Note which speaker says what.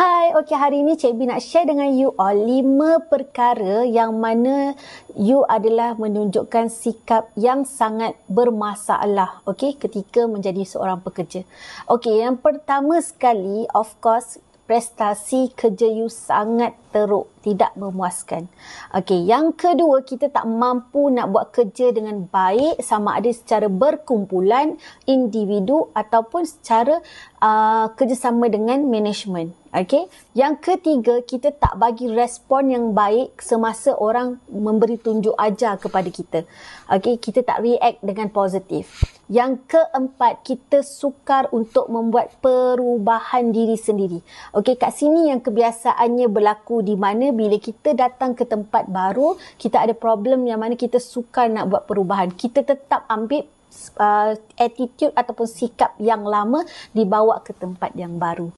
Speaker 1: Hai, okey hari ini Cebi nak share dengan you all lima perkara yang mana you adalah menunjukkan sikap yang sangat bermasalah, okey ketika menjadi seorang pekerja. Okey, yang pertama sekali, of course, prestasi kerja you sangat teruk, tidak memuaskan. Okey, yang kedua kita tak mampu nak buat kerja dengan baik sama ada secara berkumpulan individu ataupun secara uh, kerjasama dengan management. Okey, yang ketiga kita tak bagi respon yang baik semasa orang memberi tunjuk ajar kepada kita. Okey, kita tak react dengan positif. Yang keempat, kita sukar untuk membuat perubahan diri sendiri. Okey, kat sini yang kebiasaannya berlaku di mana bila kita datang ke tempat baru, kita ada problem yang mana kita sukar nak buat perubahan. Kita tetap ambil uh, attitude ataupun sikap yang lama dibawa ke tempat yang baru.